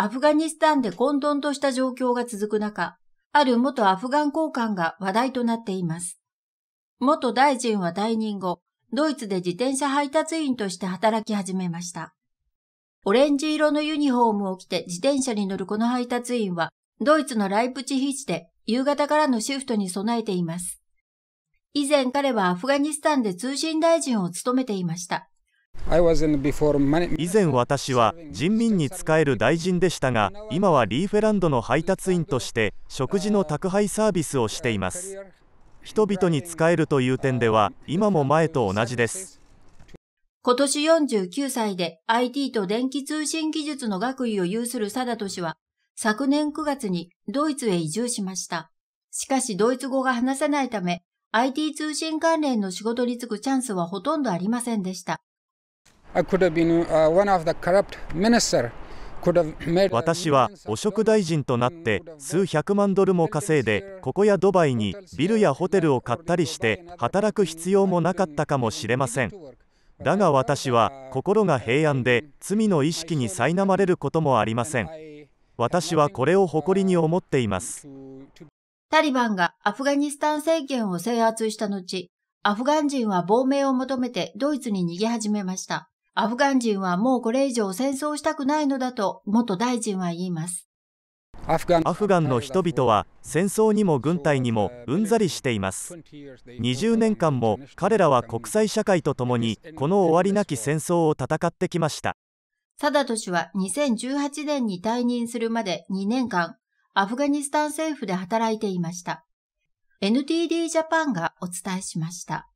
アフガニスタンで混沌とした状況が続く中、ある元アフガン高官が話題となっています。元大臣は退任後、ドイツで自転車配達員として働き始めました。オレンジ色のユニフォームを着て自転車に乗るこの配達員は、ドイツのライプチヒチで夕方からのシフトに備えています。以前彼はアフガニスタンで通信大臣を務めていました。以前私は人民に仕える大臣でしたが今はリーフェランドの配達員として食事の宅配サービスをしています人々に仕えるという点では今も前と同じです今年49歳で IT と電気通信技術の学位を有するサダト氏は昨年9月にドイツへ移住しましたしかしドイツ語が話せないため IT 通信関連の仕事に就くチャンスはほとんどありませんでした私は汚職大臣となって数百万ドルも稼いでここやドバイにビルやホテルを買ったりして働く必要もなかったかもしれませんだが私は心が平安で罪の意識に苛まれることもありません私はこれを誇りに思っていますタリバンがアフガニスタン政権を制圧した後アフガン人は亡命を求めてドイツに逃げ始めましたアフガン人はもうこれ以上戦争したくないのだと元大臣は言います。アフガンの人々は戦争にも軍隊にもうんざりしています20年間も彼らは国際社会とともにこの終わりなき戦争を戦ってきましたサダト氏は2018年に退任するまで2年間アフガニスタン政府で働いていました NTD ジャパンがお伝えしました